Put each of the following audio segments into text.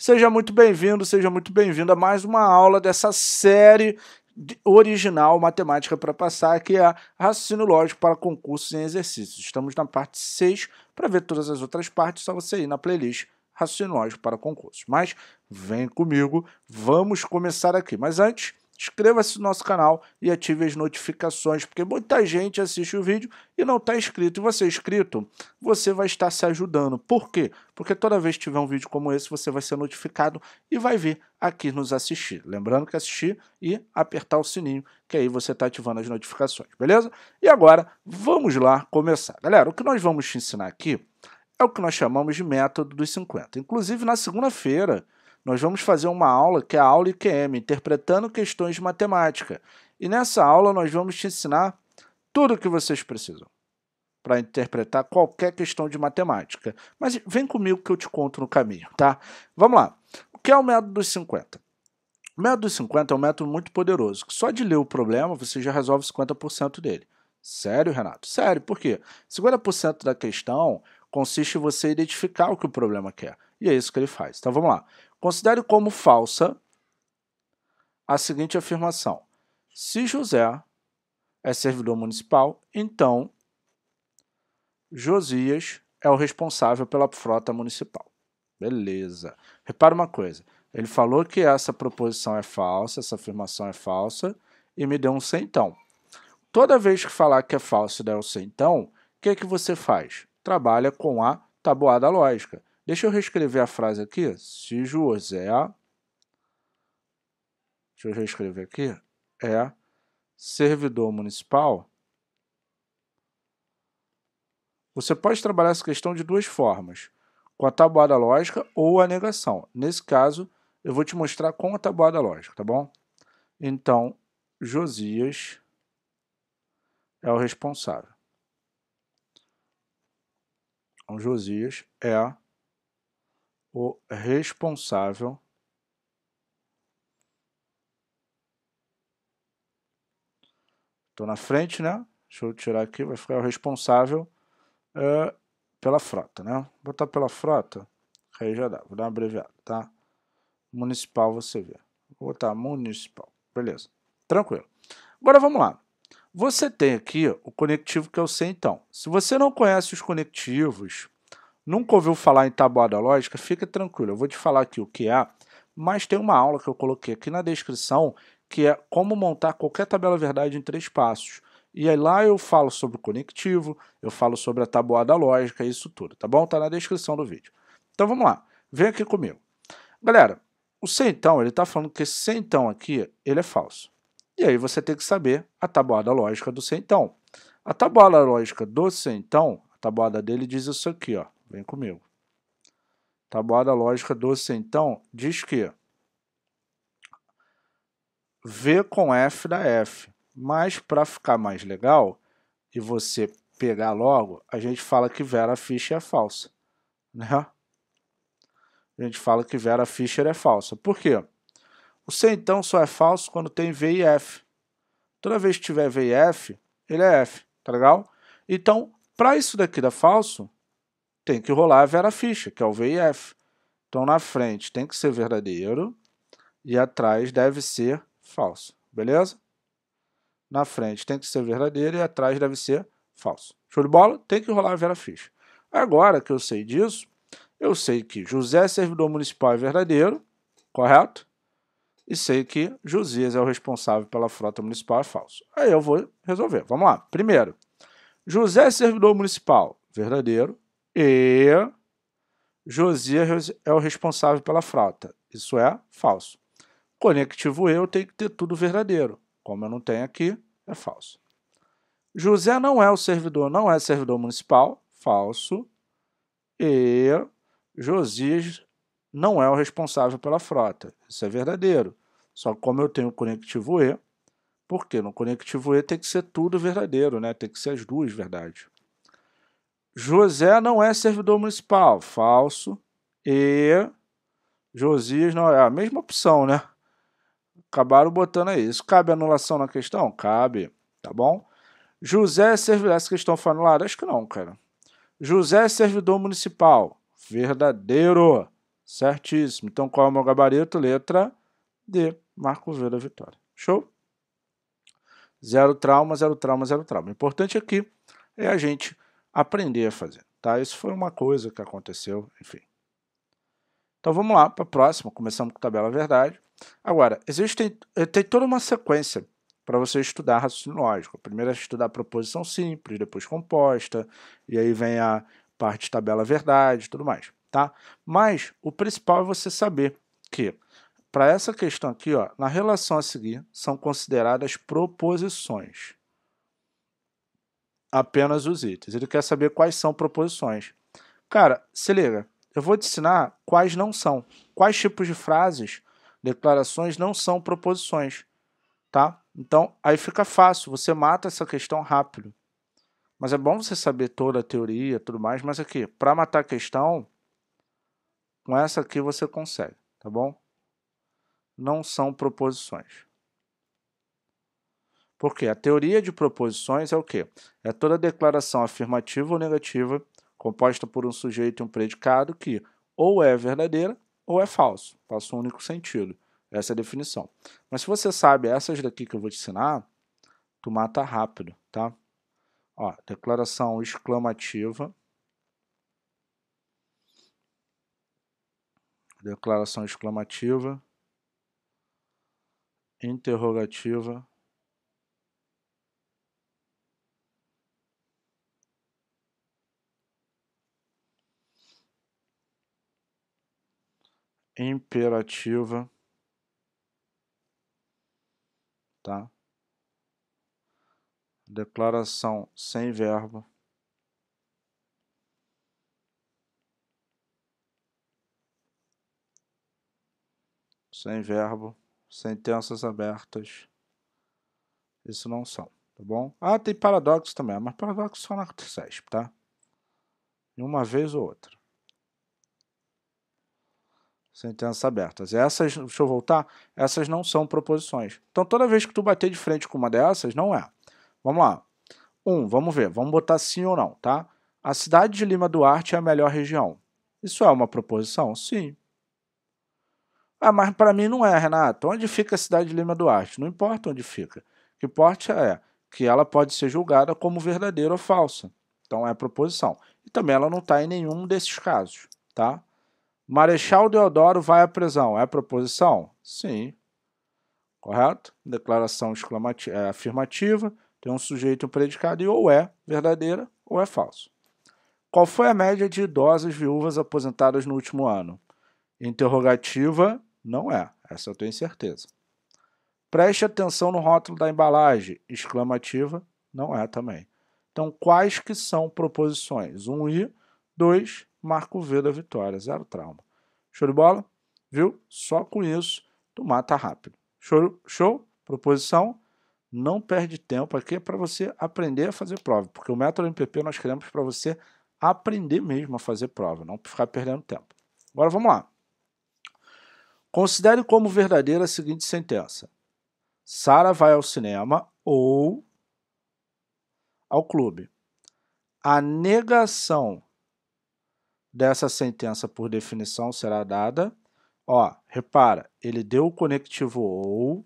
Seja muito bem-vindo, seja muito bem-vinda a mais uma aula dessa série original Matemática para Passar, que é Raciocínio Lógico para Concursos em Exercícios. Estamos na parte 6. Para ver todas as outras partes, só você ir na playlist Raciocínio Lógico para Concursos. Mas vem comigo, vamos começar aqui. Mas antes, inscreva-se no nosso canal e ative as notificações, porque muita gente assiste o vídeo e não está inscrito. E você é inscrito, você vai estar se ajudando. Por quê? Porque toda vez que tiver um vídeo como esse, você vai ser notificado e vai vir aqui nos assistir. Lembrando que assistir e apertar o sininho, que aí você está ativando as notificações, beleza? E agora, vamos lá começar. Galera, o que nós vamos te ensinar aqui é o que nós chamamos de método dos 50. Inclusive, na segunda-feira, nós vamos fazer uma aula que é a aula IQM, interpretando questões de matemática. E nessa aula nós vamos te ensinar tudo o que vocês precisam para interpretar qualquer questão de matemática. Mas vem comigo que eu te conto no caminho, tá? Vamos lá. O que é o método dos 50? O método dos 50 é um método muito poderoso, que só de ler o problema você já resolve 50% dele. Sério, Renato? Sério, por quê? 50% da questão consiste em você identificar o que o problema quer. E é isso que ele faz. Então vamos lá. Considere como falsa a seguinte afirmação: se José é servidor municipal, então Josias é o responsável pela frota municipal. Beleza. Repara uma coisa. Ele falou que essa proposição é falsa, essa afirmação é falsa, e me deu um centão. Toda vez que falar que é falso e der o centão, o que, é que você faz? Trabalha com a tabuada lógica. Deixa eu reescrever a frase aqui. Se José. Deixa eu reescrever aqui. É servidor municipal. Você pode trabalhar essa questão de duas formas: com a tabuada lógica ou a negação. Nesse caso, eu vou te mostrar com a tabuada lógica, tá bom? Então, Josias é o responsável. Então, Josias é o responsável Estou na frente, né? Deixa eu tirar aqui, vai ficar o responsável eh, pela frota, né? Vou botar pela frota, aí já dá. Vou dar uma abreviada, tá? Municipal você vê. Vou botar municipal, beleza. Tranquilo. Agora vamos lá. Você tem aqui o conectivo que eu é sei então. Se você não conhece os conectivos, Nunca ouviu falar em tabuada lógica? Fica tranquilo, eu vou te falar aqui o que é, mas tem uma aula que eu coloquei aqui na descrição que é como montar qualquer tabela verdade em três passos. E aí lá eu falo sobre o conectivo, eu falo sobre a tabuada lógica, isso tudo, tá bom? Tá na descrição do vídeo. Então vamos lá, vem aqui comigo. Galera, o centão, ele está falando que esse centão aqui, ele é falso. E aí você tem que saber a tabuada lógica do centão. A tabuada lógica do centão, a tabuada dele diz isso aqui, ó. Vem comigo. Tabuada lógica do então diz que V com F da F. Mas para ficar mais legal e você pegar logo, a gente fala que Vera Fischer é falsa. Né? A gente fala que Vera Fischer é falsa. Por quê? O C então só é falso quando tem V e F. Toda vez que tiver V e F, ele é F, tá legal? Então, para isso daqui dar falso, tem que rolar a Vera Ficha, que é o VIF. Então, na frente tem que ser verdadeiro e atrás deve ser falso, beleza? Na frente tem que ser verdadeiro e atrás deve ser falso. Show de bola? Tem que rolar a Vera Ficha. Agora que eu sei disso, eu sei que José é servidor municipal é verdadeiro, correto? E sei que Josias é o responsável pela frota municipal é falso. Aí eu vou resolver. Vamos lá. Primeiro, José é servidor municipal, verdadeiro e Josias é, é o responsável pela frota. Isso é falso. Conectivo eu tem que ter tudo verdadeiro. Como eu não tenho aqui, é falso. José não é o servidor, não é servidor municipal, falso. E Josias não é o responsável pela frota. Isso é verdadeiro. Só que como eu tenho conectivo E, porque no conectivo E tem que ser tudo verdadeiro, né? Tem que ser as duas verdades. José não é servidor municipal, falso. E Josias não é. é a mesma opção, né? Acabaram botando aí. Isso cabe anulação na questão? Cabe, tá bom? José é servidor. Essa questão foi anulada? Acho que não, cara. José é servidor municipal. Verdadeiro. Certíssimo. Então, qual é o meu gabarito? Letra D. Marco V da vitória. Show? Zero trauma, zero trauma, zero trauma. O importante aqui é a gente aprender a fazer. Tá? Isso foi uma coisa que aconteceu, enfim. Então vamos lá para a próxima, começamos com tabela verdade. Agora, existe, eh, tem toda uma sequência para você estudar raciocínio lógico. Primeiro é estudar proposição simples, depois composta, e aí vem a parte tabela verdade e tudo mais. Tá? Mas o principal é você saber que para essa questão aqui, ó, na relação a seguir, são consideradas proposições apenas os itens. Ele quer saber quais são proposições. Cara, se liga, eu vou te ensinar quais não são. Quais tipos de frases, declarações não são proposições, tá? Então, aí fica fácil, você mata essa questão rápido. Mas é bom você saber toda a teoria, tudo mais, mas aqui, para matar a questão, com essa aqui você consegue, tá bom? Não são proposições. Porque a teoria de proposições é o quê? É toda declaração afirmativa ou negativa composta por um sujeito e um predicado que ou é verdadeira ou é falso. Passa um único sentido. Essa é a definição. Mas se você sabe essas daqui que eu vou te ensinar, tu mata rápido, tá? Ó, declaração exclamativa. Declaração exclamativa. Interrogativa. imperativa, tá? Declaração sem verbo. Sem verbo, sentenças abertas. Isso não são, tá bom? Ah, tem paradoxo também, mas paradoxo só na CESP, tá? uma vez ou outra sentenças abertas. Essas, deixa eu voltar, essas não são proposições. Então, toda vez que tu bater de frente com uma dessas, não é. Vamos lá. Um, vamos ver, vamos botar sim ou não, tá? A cidade de Lima Duarte é a melhor região. Isso é uma proposição? Sim. Ah, mas para mim não é, Renato. Onde fica a cidade de Lima Duarte? Não importa onde fica. O que importa é que ela pode ser julgada como verdadeira ou falsa. Então é proposição. E também ela não está em nenhum desses casos, tá? Marechal Deodoro vai à prisão. É proposição? Sim. Correto? Declaração é, afirmativa. Tem um sujeito um predicado e ou é verdadeira ou é falso. Qual foi a média de idosas viúvas aposentadas no último ano? Interrogativa não é, essa eu tenho certeza. Preste atenção no rótulo da embalagem. Exclamativa não é também. Então, quais que são proposições? 1 um e 2 Marco V da vitória, zero trauma. Show de bola? Viu? Só com isso tu mata rápido. Show? Show? Proposição? Não perde tempo aqui é para você aprender a fazer prova, porque o método MPP nós queremos para você aprender mesmo a fazer prova, não ficar perdendo tempo. Agora vamos lá. Considere como verdadeira a seguinte sentença: Sara vai ao cinema ou ao clube. A negação dessa sentença por definição será dada. Ó, repara, ele deu o conectivo ou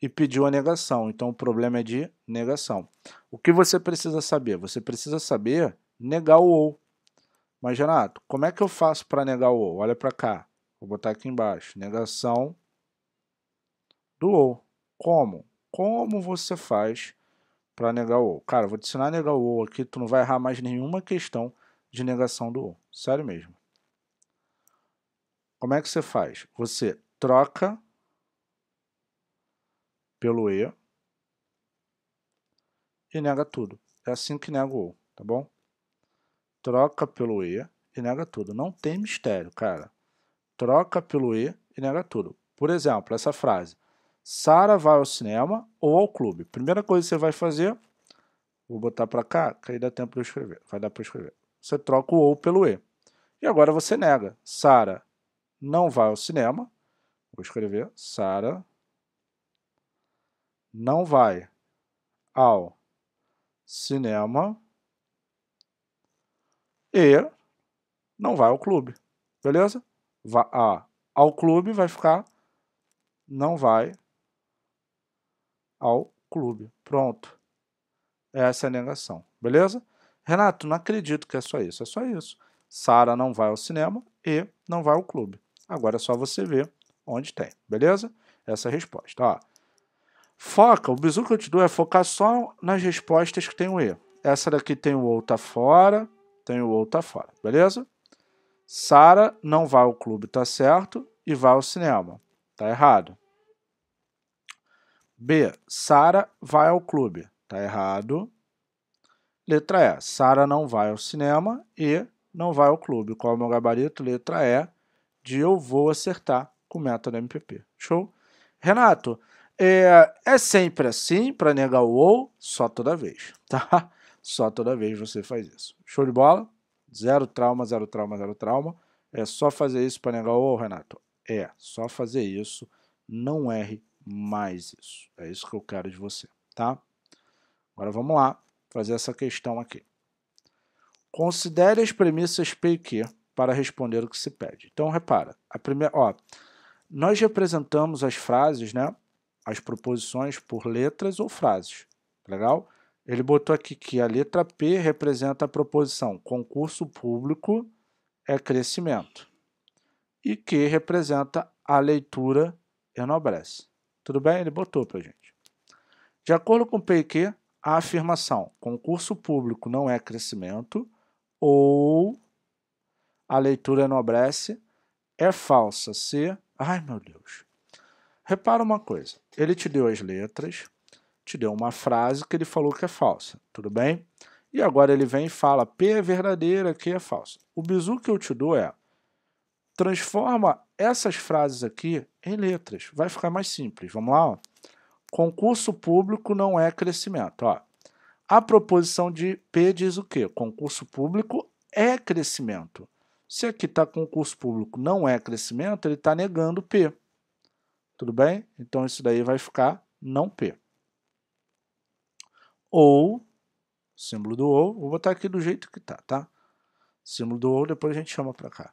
e pediu a negação. Então o problema é de negação. O que você precisa saber? Você precisa saber negar o ou. Mas Renato, como é que eu faço para negar o ou? Olha para cá. Vou botar aqui embaixo. Negação do ou. Como? Como você faz para negar o ou? Cara, vou te ensinar a negar o ou aqui, tu não vai errar mais nenhuma questão de negação do 1. Sério mesmo. Como é que você faz? Você troca pelo E e nega tudo. É assim que nega o 1, tá bom? Troca pelo E e nega tudo. Não tem mistério, cara. Troca pelo E e nega tudo. Por exemplo, essa frase. Sara vai ao cinema ou ao clube. Primeira coisa que você vai fazer, vou botar para cá, que aí dá tempo de escrever. Vai dar para escrever. Você troca o ou pelo e. E agora você nega. Sara não vai ao cinema. Vou escrever. Sara não vai ao cinema e não vai ao clube. Beleza? Va a, ao clube vai ficar não vai ao clube. Pronto. Essa é a negação. Beleza? Renato, não acredito que é só isso. É só isso. Sara não vai ao cinema e não vai ao clube. Agora é só você ver onde tem, beleza? Essa é a resposta. Ó. Foca, o bizu que eu te dou é focar só nas respostas que tem o E. Essa daqui tem o outro tá fora, tem o outro tá fora, beleza? Sara não vai ao clube, tá certo, e vai ao cinema, tá errado. B. Sara vai ao clube, tá errado. Letra E. Sara não vai ao cinema e não vai ao clube. Qual é o meu gabarito? Letra E. De eu vou acertar com o método MPP. Show? Renato, é, é sempre assim para negar o ou, só toda vez, tá? Só toda vez você faz isso. Show de bola? Zero trauma, zero trauma, zero trauma. É só fazer isso para negar o ou, Renato? É, só fazer isso. Não erre mais isso. É isso que eu quero de você, tá? Agora vamos lá fazer essa questão aqui. Considere as premissas P e Q para responder o que se pede. Então, repara, a primeira, ó, nós representamos as frases, né, as proposições por letras ou frases, tá legal? Ele botou aqui que a letra P representa a proposição concurso público é crescimento e Q representa a leitura enobrece. Tudo bem? Ele botou para a gente. De acordo com P e Q, a afirmação concurso público não é crescimento ou a leitura enobrece é falsa se. Ai meu Deus. Repara uma coisa: ele te deu as letras, te deu uma frase que ele falou que é falsa, tudo bem? E agora ele vem e fala P é verdadeira, Q é falsa. O bizu que eu te dou é transforma essas frases aqui em letras, vai ficar mais simples. Vamos lá? Ó concurso público não é crescimento. Ó, a proposição de P diz o quê? Concurso público é crescimento. Se aqui está concurso público não é crescimento, ele está negando P. Tudo bem? Então isso daí vai ficar não P. Ou, símbolo do ou, vou botar aqui do jeito que está, tá? Símbolo do ou, depois a gente chama para cá.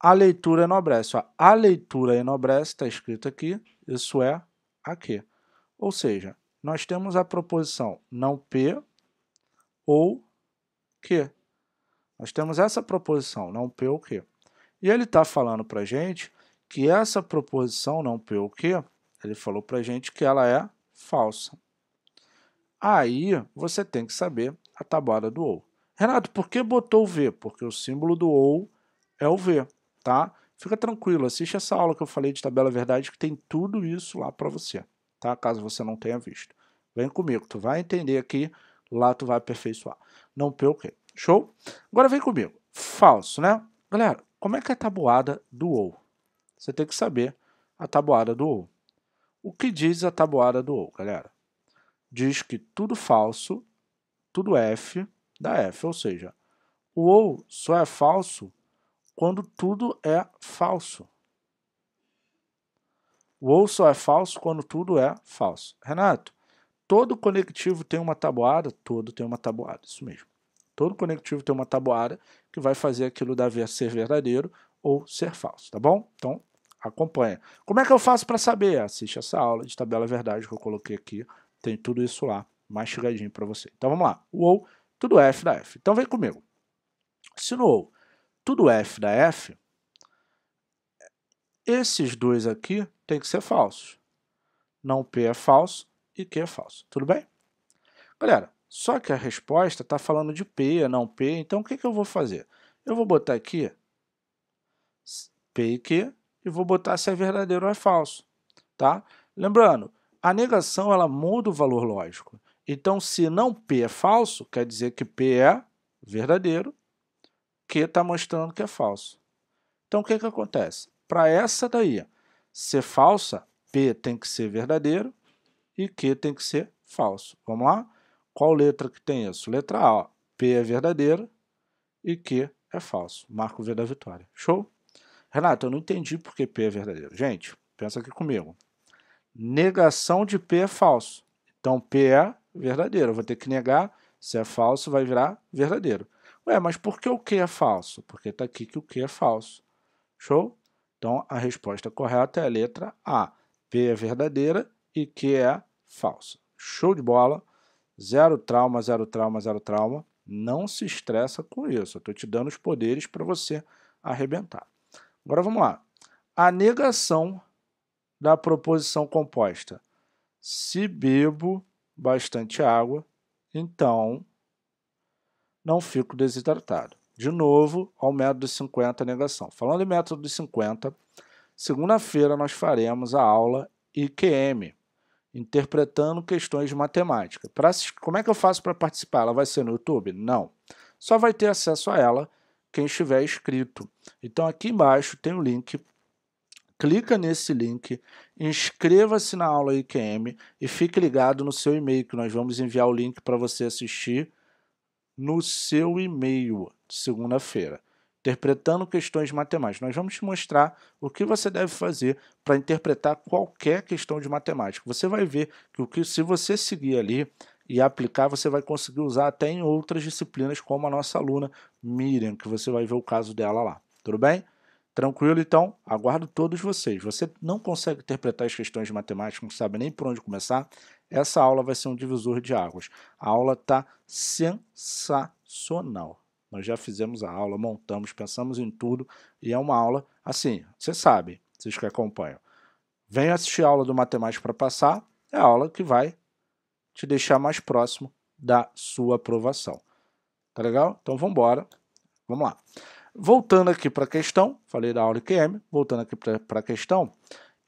A leitura enobrece. Ó, a leitura enobrece, está escrito aqui, isso é aqui. Ou seja, nós temos a proposição não P ou Q. Nós temos essa proposição não P ou Q. E ele está falando para a gente que essa proposição não P ou Q, ele falou para a gente que ela é falsa. Aí você tem que saber a tabuada do OU. Renato, por que botou o V? Porque o símbolo do OU é o V, tá? fica tranquilo, assiste essa aula que eu falei de tabela verdade que tem tudo isso lá para você, tá? Caso você não tenha visto. Vem comigo, tu vai entender aqui, lá tu vai aperfeiçoar. Não perca. Show? Agora vem comigo. Falso, né? Galera, como é que é a tabuada do OU? Você tem que saber a tabuada do OU. O que diz a tabuada do OU, galera? Diz que tudo falso, tudo F da F, ou seja, o OU só é falso quando tudo é falso. O ou só é falso quando tudo é falso. Renato, todo conectivo tem uma tabuada? Todo tem uma tabuada, isso mesmo. Todo conectivo tem uma tabuada que vai fazer aquilo da ver ser verdadeiro ou ser falso, tá bom? Então, acompanha. Como é que eu faço para saber? Assiste essa aula de tabela verdade que eu coloquei aqui. Tem tudo isso lá, mastigadinho para você. Então, vamos lá. O ou, tudo é F da F. Então, vem comigo. Se no ou tudo f da f, esses dois aqui têm que ser falsos. Não P é falso e Q é falso. Tudo bem? Galera, só que a resposta está falando de P, não P. Então, o que, que eu vou fazer? Eu vou botar aqui P e Q e vou botar se é verdadeiro ou é falso. Tá? Lembrando, a negação ela muda o valor lógico. Então, se não P é falso, quer dizer que P é verdadeiro que está mostrando que é falso. Então, o que, que acontece? Para essa daí ser falsa, P tem que ser verdadeiro e Q tem que ser falso. Vamos lá? Qual letra que tem isso? Letra A. Ó. P é verdadeiro e Q é falso. Marco V da vitória. Show? Renato, eu não entendi por que P é verdadeiro. Gente, pensa aqui comigo. Negação de P é falso. Então, P é verdadeiro. Eu vou ter que negar. Se é falso, vai virar verdadeiro. Ué, mas por que o que é falso? Porque está aqui que o que é falso. Show? Então, a resposta correta é a letra A. P é verdadeira e Q é falsa. Show de bola. Zero trauma, zero trauma, zero trauma. Não se estressa com isso. Eu estou te dando os poderes para você arrebentar. Agora vamos lá. A negação da proposição composta. Se bebo bastante água, então não fico desidratado. De novo, ao método dos 50 negação. Falando em método dos 50, segunda-feira nós faremos a aula IQM, interpretando questões de matemática. Pra, como é que eu faço para participar? Ela vai ser no YouTube? Não. Só vai ter acesso a ela quem estiver inscrito. Então aqui embaixo tem o um link. Clica nesse link, inscreva-se na aula IQM e fique ligado no seu e-mail que nós vamos enviar o link para você assistir no seu e-mail segunda-feira. Interpretando questões matemáticas. Nós vamos te mostrar o que você deve fazer para interpretar qualquer questão de matemática. Você vai ver que, o que se você seguir ali e aplicar, você vai conseguir usar até em outras disciplinas, como a nossa aluna Miriam, que você vai ver o caso dela lá. Tudo bem? Tranquilo, então? Aguardo todos vocês. Você não consegue interpretar as questões de matemática, não sabe nem por onde começar? Essa aula vai ser um divisor de águas. A aula está sensacional. Nós já fizemos a aula, montamos, pensamos em tudo e é uma aula assim. Você sabe, vocês que acompanham. Venha assistir a aula do Matemática para Passar, é a aula que vai te deixar mais próximo da sua aprovação. Tá legal? Então vamos embora. Vamos lá. Voltando aqui para a questão, falei da aula QM, voltando aqui para a questão,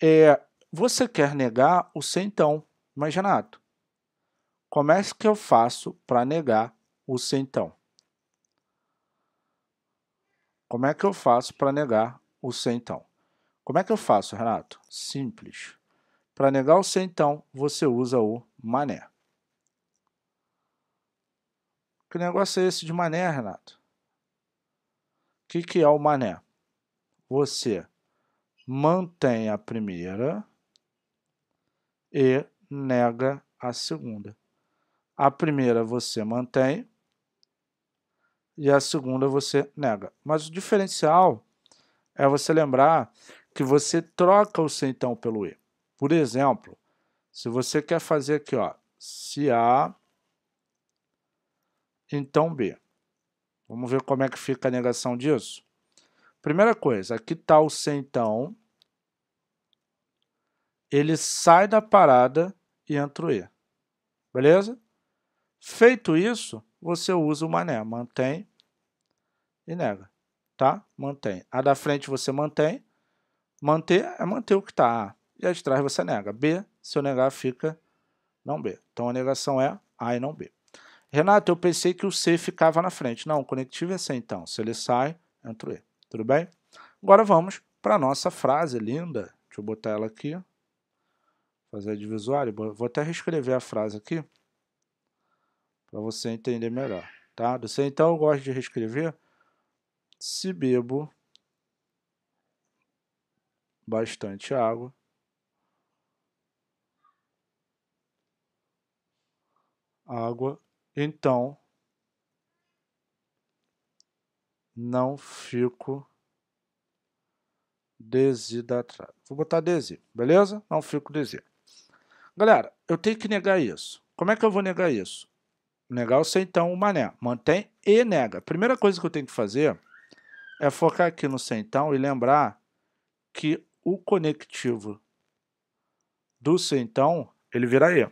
é, você quer negar o centão então, mas Renato, como é que eu faço para negar o centão? então? Como é que eu faço para negar o centão? então? Como é que eu faço, Renato? Simples. Para negar o centão, então, você usa o mané. Que negócio é esse de mané, Renato? que, que é o mané? Você mantém a primeira e nega a segunda. A primeira você mantém e a segunda você nega. Mas o diferencial é você lembrar que você troca o C então pelo E. Por exemplo, se você quer fazer aqui, ó, se A, então B. Vamos ver como é que fica a negação disso? Primeira coisa, aqui está o C então. Ele sai da parada e entra o E. Beleza? Feito isso, você usa o mané. Mantém e nega. Tá? Mantém. A da frente você mantém. Manter é manter o que está A. E a de trás você nega. B, se eu negar, fica não B. Então a negação é A e não B. Renato, eu pensei que o C ficava na frente. Não, o conectivo é C então. Se ele sai, entra o E. Tudo bem? Agora vamos para a nossa frase linda. Deixa eu botar ela aqui. Fazer de visuário. Vou até reescrever a frase aqui para você entender melhor. Tá? c, então eu gosto de reescrever. Se bebo bastante água, água então não fico desidratado. Vou botar desir, beleza? Não fico desir. Galera, eu tenho que negar isso. Como é que eu vou negar isso? Negar o centão, o mané. Mantém e nega. primeira coisa que eu tenho que fazer é focar aqui no centão e lembrar que o conectivo do centão, ele vira E.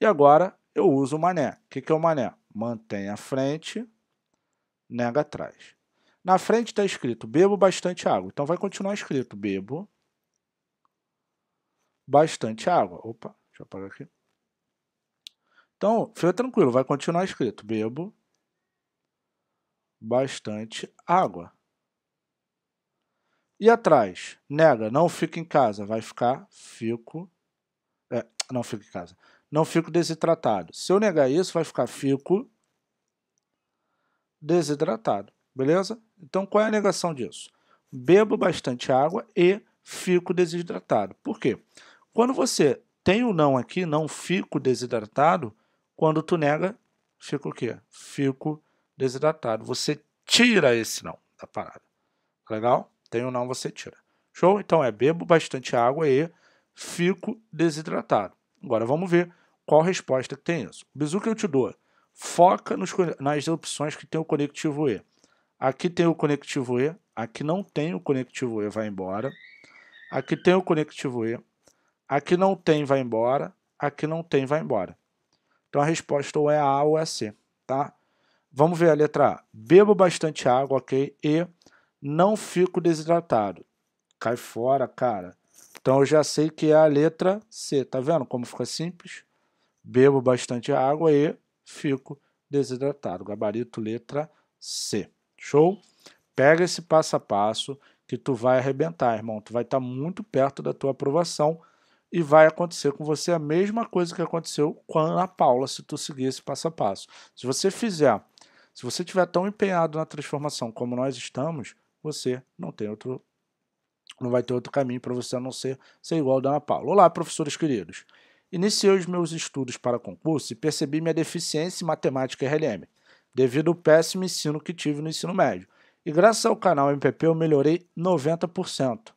E agora eu uso o mané. O que, é o mané? Mantém a frente, nega atrás. Na frente está escrito bebo bastante água. Então vai continuar escrito bebo bastante água. Opa, deixa eu apagar aqui. Então, fica tranquilo, vai continuar escrito bebo bastante água. E atrás, nega, não fica em casa, vai ficar fico é, não fica em casa não fico desidratado. Se eu negar isso, vai ficar fico desidratado, beleza? Então, qual é a negação disso? Bebo bastante água e fico desidratado. Por quê? Quando você tem o não aqui, não fico desidratado, quando tu nega, fica o quê? Fico desidratado. Você tira esse não da parada. Tá legal? Tem o não, você tira. Show? Então é bebo bastante água e fico desidratado. Agora vamos ver qual resposta que tem isso. O bizu que eu te dou, foca nos, nas opções que tem o conectivo E. Aqui tem o conectivo E, aqui não tem o conectivo E, vai embora. Aqui tem o conectivo E, aqui não tem, vai embora. Aqui não tem, vai embora. Então a resposta ou é A ou é C, tá? Vamos ver a letra A. Bebo bastante água, ok? E não fico desidratado. Cai fora, cara. Então eu já sei que é a letra C. Tá vendo como fica simples? Bebo bastante água e fico desidratado. Gabarito letra C. Show? Pega esse passo a passo que tu vai arrebentar, irmão. Tu vai estar tá muito perto da tua aprovação e vai acontecer com você a mesma coisa que aconteceu com a Ana Paula se tu seguir esse passo a passo. Se você fizer, se você tiver tão empenhado na transformação como nós estamos, você não tem outro não vai ter outro caminho para você a não ser ser igual a Ana Paula. Olá, professores queridos. Iniciei os meus estudos para concurso e percebi minha deficiência em matemática RLM, devido ao péssimo ensino que tive no ensino médio. E graças ao canal MPP eu melhorei 90%.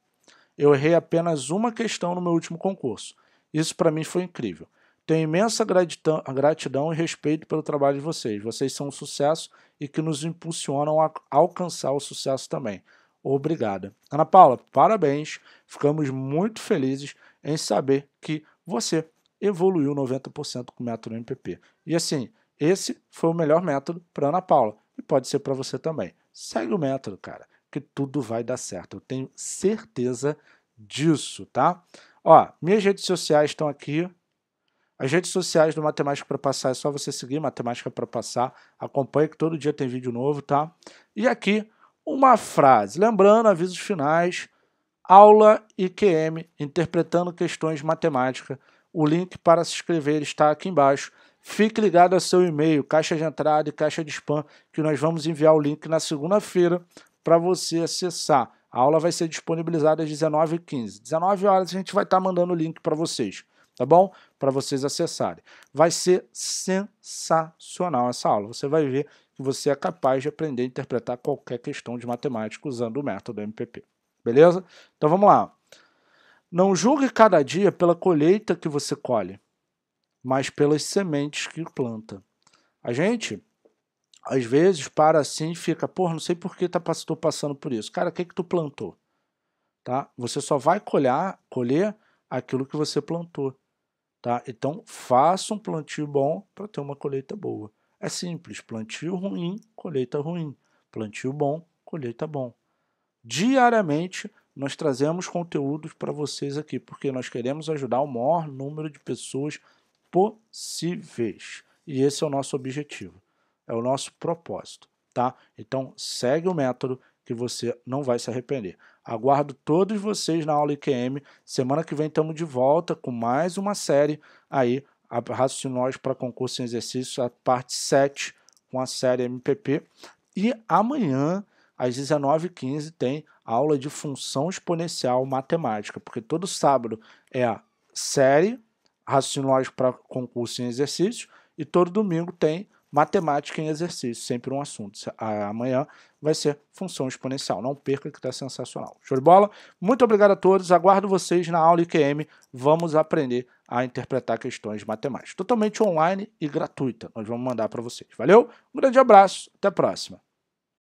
Eu errei apenas uma questão no meu último concurso. Isso para mim foi incrível. Tenho imensa gratidão e respeito pelo trabalho de vocês. Vocês são um sucesso e que nos impulsionam a alcançar o sucesso também obrigada. Ana Paula, parabéns. Ficamos muito felizes em saber que você evoluiu 90% com o método MPP. E assim, esse foi o melhor método para Ana Paula e pode ser para você também. Segue o método, cara, que tudo vai dar certo. Eu tenho certeza disso, tá? Ó, minhas redes sociais estão aqui. As redes sociais do Matemática para Passar é só você seguir Matemática para Passar. Acompanhe que todo dia tem vídeo novo, tá? E aqui uma frase. Lembrando, avisos finais, aula IQM, interpretando questões matemática. O link para se inscrever está aqui embaixo. Fique ligado ao seu e-mail, caixa de entrada e caixa de spam, que nós vamos enviar o link na segunda-feira para você acessar. A aula vai ser disponibilizada às 19h15. 19 horas a gente vai estar tá mandando o link para vocês, tá bom? Para vocês acessarem. Vai ser sensacional essa aula. Você vai ver você é capaz de aprender a interpretar qualquer questão de matemática usando o método MPP. Beleza? Então vamos lá. Não julgue cada dia pela colheita que você colhe, mas pelas sementes que planta. A gente, às vezes, para assim e fica, pô, não sei por que estou tá passando por isso. Cara, o que que tu plantou? Tá? Você só vai colher, colher aquilo que você plantou. Tá? Então, faça um plantio bom para ter uma colheita boa. É simples: plantio ruim, colheita ruim. Plantio bom, colheita bom. Diariamente nós trazemos conteúdos para vocês aqui, porque nós queremos ajudar o maior número de pessoas possíveis. E esse é o nosso objetivo, é o nosso propósito, tá? Então segue o método que você não vai se arrepender. Aguardo todos vocês na aula IQM. Semana que vem estamos de volta com mais uma série aí Racionais para concurso em exercício, a parte 7, com a série MPP. E amanhã, às 19h15, tem aula de função exponencial matemática, porque todo sábado é a série Racionais para concurso em exercício e todo domingo tem Matemática em exercício, sempre um assunto. Ah, amanhã vai ser função exponencial. Não perca que está sensacional. Show de bola? Muito obrigado a todos. Aguardo vocês na aula IQM. Vamos aprender a interpretar questões de matemática. Totalmente online e gratuita. Nós vamos mandar para vocês. Valeu? Um grande abraço. Até a próxima.